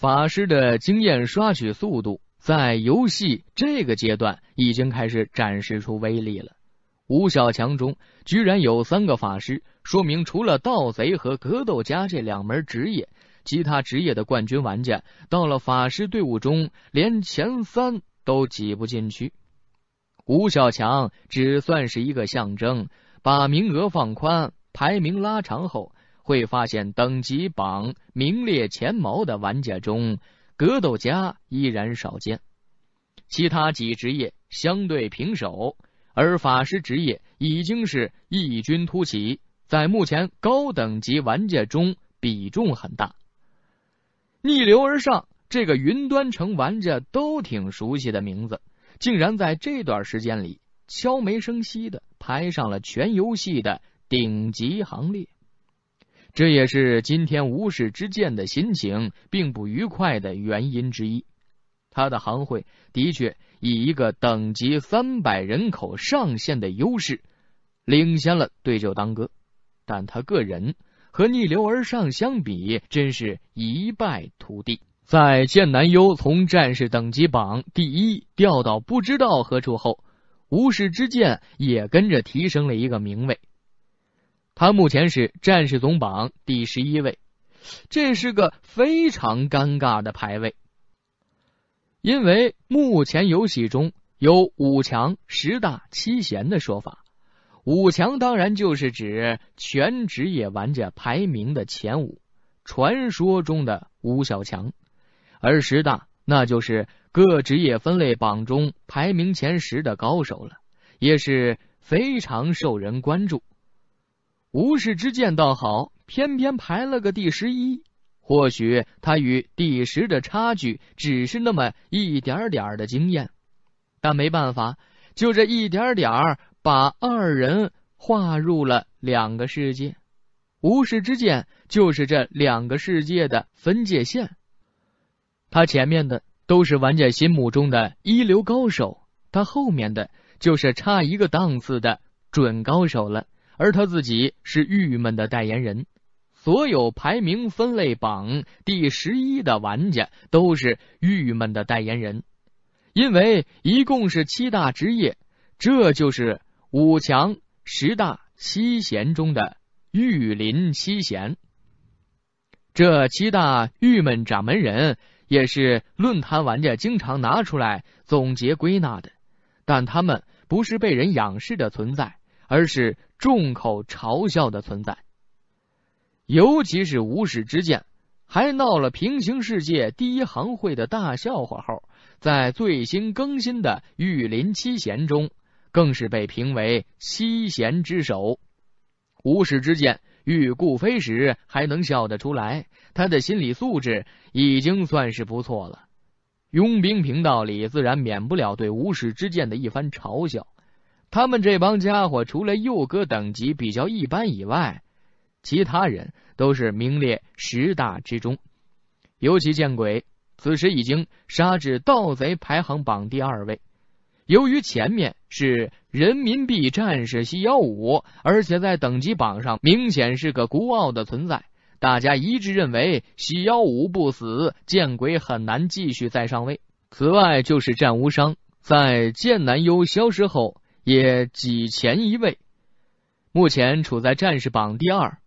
法师的经验刷取速度，在游戏这个阶段已经开始展示出威力了。吴小强中居然有三个法师，说明除了盗贼和格斗家这两门职业，其他职业的冠军玩家到了法师队伍中，连前三都挤不进去。吴小强只算是一个象征，把名额放宽，排名拉长后。会发现等级榜名列前茅的玩家中，格斗家依然少见，其他几职业相对平手，而法师职业已经是异军突起，在目前高等级玩家中比重很大。逆流而上，这个云端城玩家都挺熟悉的名字，竟然在这段时间里悄没声息的排上了全游戏的顶级行列。这也是今天无事之剑的心情并不愉快的原因之一。他的行会的确以一个等级三百人口上限的优势领先了对酒当歌，但他个人和逆流而上相比，真是一败涂地。在剑南幽从战士等级榜第一掉到不知道何处后，无事之剑也跟着提升了一个名位。他目前是战士总榜第十一位，这是个非常尴尬的排位，因为目前游戏中有五强、十大、七贤的说法。五强当然就是指全职业玩家排名的前五，传说中的五小强；而十大那就是各职业分类榜中排名前十的高手了，也是非常受人关注。无事之剑倒好，偏偏排了个第十一。或许他与第十的差距只是那么一点点的经验，但没办法，就这一点点把二人划入了两个世界。无事之剑就是这两个世界的分界线。他前面的都是玩家心目中的一流高手，他后面的就是差一个档次的准高手了。而他自己是郁闷的代言人。所有排名分类榜第十一的玩家都是郁闷的代言人，因为一共是七大职业，这就是五强十大七贤中的玉林七贤。这七大郁闷掌门人也是论坛玩家经常拿出来总结归纳的，但他们不是被人仰视的存在。而是众口嘲笑的存在，尤其是无始之剑，还闹了平行世界第一行会的大笑话后，在最新更新的《玉林七贤》中，更是被评为七贤之首。无始之剑遇顾飞时还能笑得出来，他的心理素质已经算是不错了。佣兵频道里自然免不了对无始之剑的一番嘲笑。他们这帮家伙除了佑哥等级比较一般以外，其他人都是名列十大之中。尤其见鬼，此时已经杀至盗贼排行榜第二位。由于前面是人民币战士西幺五，而且在等级榜上明显是个孤傲的存在，大家一致认为西幺五不死，见鬼很难继续再上位。此外，就是战无伤在剑南幽消失后。也几前一位，目前处在战士榜第二。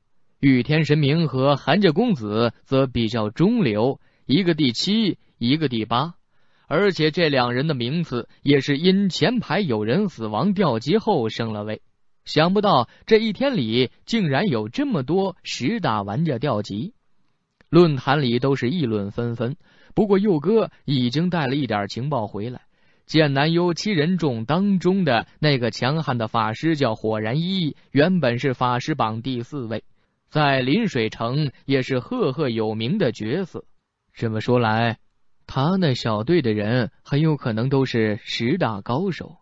御天神明和韩家公子则比较中流，一个第七，一个第八。而且这两人的名次也是因前排有人死亡掉级后升了位。想不到这一天里竟然有这么多十大玩家掉级，论坛里都是议论纷纷。不过佑哥已经带了一点情报回来。剑南幽七人众当中的那个强悍的法师叫火然一，原本是法师榜第四位，在临水城也是赫赫有名的角色。这么说来，他那小队的人很有可能都是十大高手，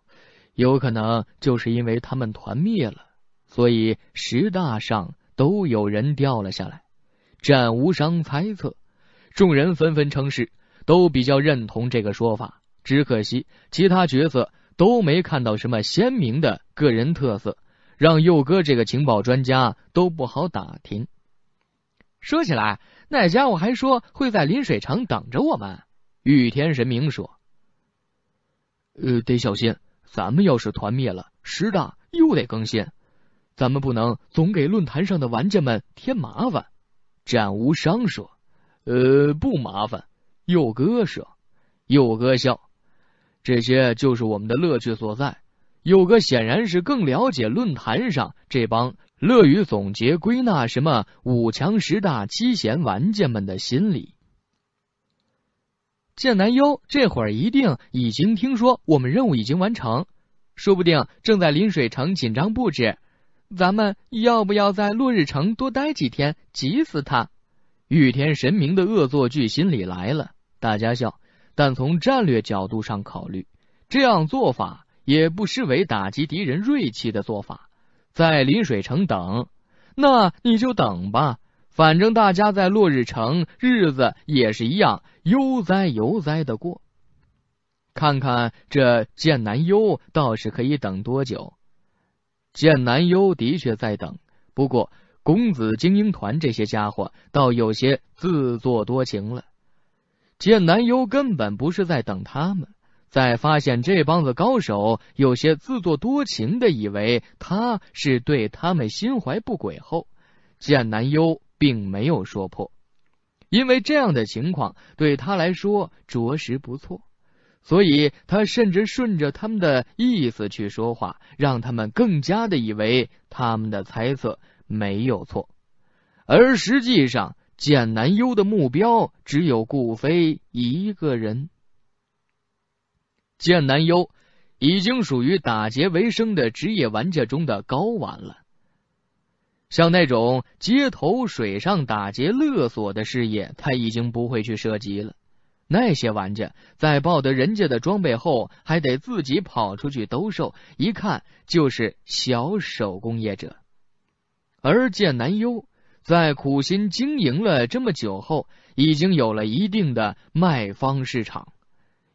有可能就是因为他们团灭了，所以十大上都有人掉了下来。战无伤猜测，众人纷纷称是，都比较认同这个说法。只可惜，其他角色都没看到什么鲜明的个人特色，让佑哥这个情报专家都不好打听。说起来，那家伙还说会在临水城等着我们。御天神明说：“呃，得小心，咱们要是团灭了，十大又得更新，咱们不能总给论坛上的玩家们添麻烦。”战无伤说：“呃，不麻烦。”佑哥说：“佑哥笑。”这些就是我们的乐趣所在。有个显然是更了解论坛上这帮乐于总结归纳什么五强十大七贤玩家们的心理。剑南幽这会儿一定已经听说我们任务已经完成，说不定正在临水城紧张布置。咱们要不要在落日城多待几天，急死他？御天神明的恶作剧心理来了，大家笑。但从战略角度上考虑，这样做法也不失为打击敌人锐气的做法。在临水城等，那你就等吧，反正大家在落日城日子也是一样，悠哉悠哉的过。看看这剑南幽倒是可以等多久。剑南幽的确在等，不过公子精英团这些家伙倒有些自作多情了。见南幽根本不是在等他们，在发现这帮子高手有些自作多情的以为他是对他们心怀不轨后，见南幽并没有说破，因为这样的情况对他来说着实不错，所以他甚至顺着他们的意思去说话，让他们更加的以为他们的猜测没有错，而实际上。剑南幽的目标只有顾飞一个人。剑南幽已经属于打劫为生的职业玩家中的高玩了，像那种街头水上打劫勒索的事业，他已经不会去涉及了。那些玩家在抱得人家的装备后，还得自己跑出去兜售，一看就是小手工业者，而剑南优在苦心经营了这么久后，已经有了一定的卖方市场。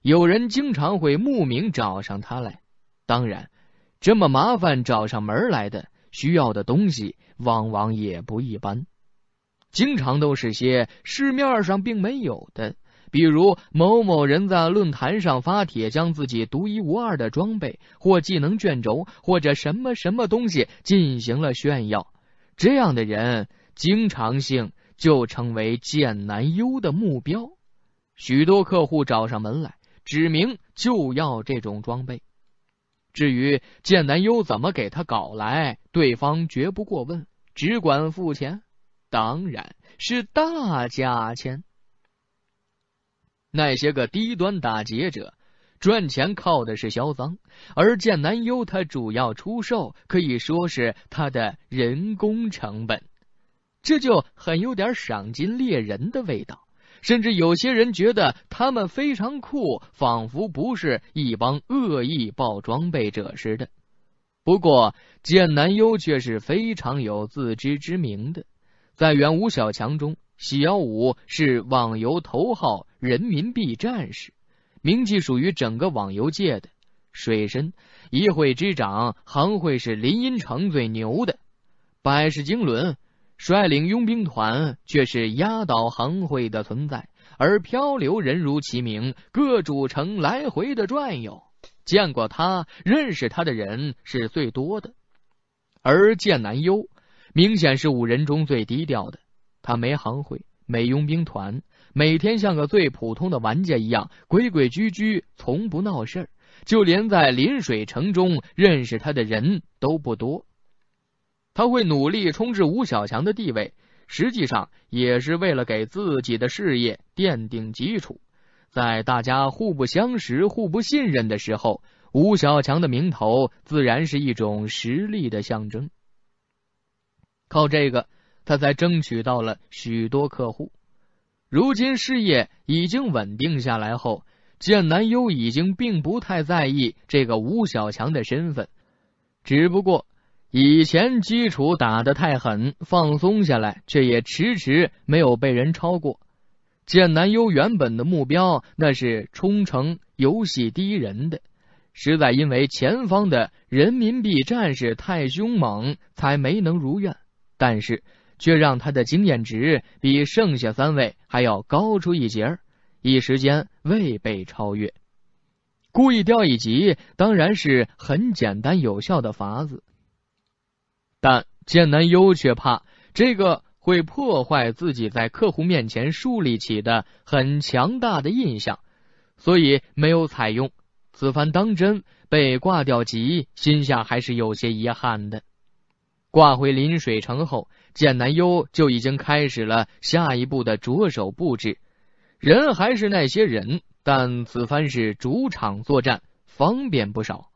有人经常会慕名找上他来。当然，这么麻烦找上门来的，需要的东西往往也不一般，经常都是些市面上并没有的。比如某某人在论坛上发帖，将自己独一无二的装备、或技能卷轴，或者什么什么东西进行了炫耀。这样的人。经常性就成为剑南优的目标，许多客户找上门来，指明就要这种装备。至于剑南优怎么给他搞来，对方绝不过问，只管付钱，当然是大价钱。那些个低端打劫者赚钱靠的是销赃，而剑南优他主要出售，可以说是他的人工成本。这就很有点赏金猎人的味道，甚至有些人觉得他们非常酷，仿佛不是一帮恶意爆装备者似的。不过剑南优却是非常有自知之明的，在元武小强中，喜幺五是网游头号人民币战士，名气属于整个网游界的水深，一会之长，行会是林荫城最牛的，百世经纶。率领佣兵团却是压倒行会的存在，而漂流人如其名，各主城来回的转悠，见过他、认识他的人是最多的。而剑南幽明显是五人中最低调的，他没行会，没佣兵团，每天像个最普通的玩家一样，规规矩矩，从不闹事儿，就连在临水城中认识他的人都不多。他会努力冲至吴小强的地位，实际上也是为了给自己的事业奠定基础。在大家互不相识、互不信任的时候，吴小强的名头自然是一种实力的象征。靠这个，他才争取到了许多客户。如今事业已经稳定下来后，剑南优已经并不太在意这个吴小强的身份，只不过。以前基础打的太狠，放松下来，却也迟迟没有被人超过。剑南幽原本的目标，那是冲成游戏第一人的，实在因为前方的人民币战士太凶猛，才没能如愿。但是却让他的经验值比剩下三位还要高出一截，一时间未被超越。故意掉一级，当然是很简单有效的法子。但剑南优却怕这个会破坏自己在客户面前树立起的很强大的印象，所以没有采用。此番当真被挂掉，急，心下还是有些遗憾的。挂回临水城后，剑南优就已经开始了下一步的着手布置。人还是那些人，但此番是主场作战，方便不少。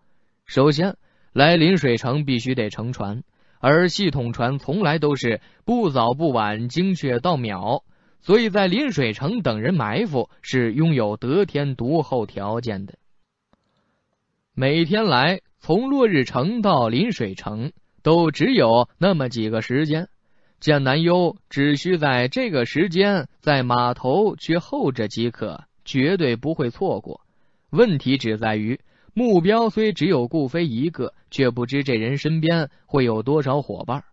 首先来临水城，必须得乘船。而系统船从来都是不早不晚，精确到秒，所以在临水城等人埋伏是拥有得天独厚条件的。每天来从落日城到临水城，都只有那么几个时间。见南幽只需在这个时间在码头去候着即可，绝对不会错过。问题只在于。目标虽只有顾飞一个，却不知这人身边会有多少伙伴。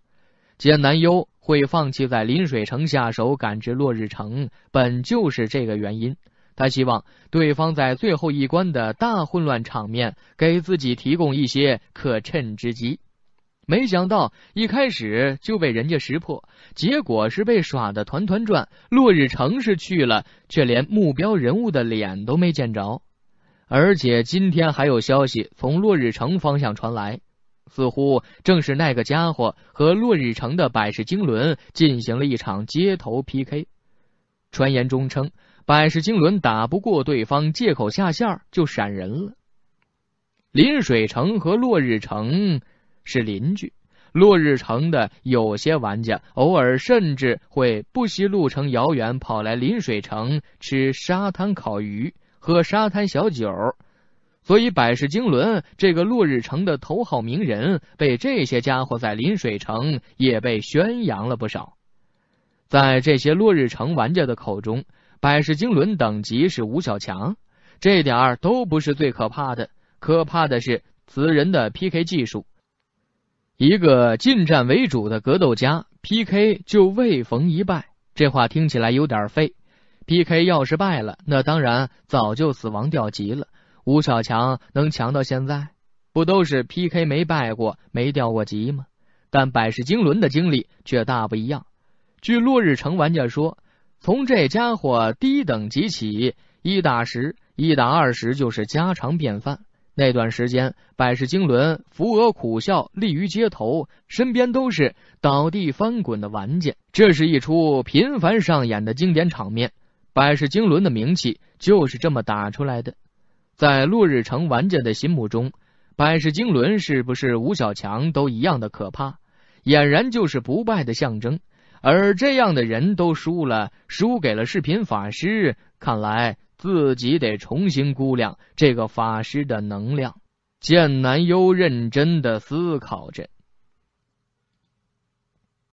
兼南忧会放弃在临水城下手，赶至落日城，本就是这个原因。他希望对方在最后一关的大混乱场面，给自己提供一些可趁之机。没想到一开始就被人家识破，结果是被耍的团团转。落日城是去了，却连目标人物的脸都没见着。而且今天还有消息从落日城方向传来，似乎正是那个家伙和落日城的百世经纶进行了一场街头 PK。传言中称，百世经纶打不过对方，借口下线就闪人了。临水城和落日城是邻居，落日城的有些玩家偶尔甚至会不惜路程遥远，跑来临水城吃沙滩烤鱼。喝沙滩小酒，所以百世经纶这个落日城的头号名人被这些家伙在临水城也被宣扬了不少。在这些落日城玩家的口中，百世经纶等级是吴小强，这点儿都不是最可怕的，可怕的是此人的 P K 技术。一个近战为主的格斗家 P K 就未逢一败，这话听起来有点废。P K 要是败了，那当然早就死亡掉级了。吴小强能强到现在，不都是 P K 没败过，没掉过级吗？但百世经纶的经历却大不一样。据落日城玩家说，从这家伙低等级起，一打十、一打二十就是家常便饭。那段时间，百世经纶扶额苦笑，立于街头，身边都是倒地翻滚的玩家。这是一出频繁上演的经典场面。百世经纶的名气就是这么打出来的，在落日城玩家的心目中，百世经纶是不是吴小强都一样的可怕，俨然就是不败的象征。而这样的人都输了，输给了视频法师，看来自己得重新估量这个法师的能量。剑南幽认真的思考着。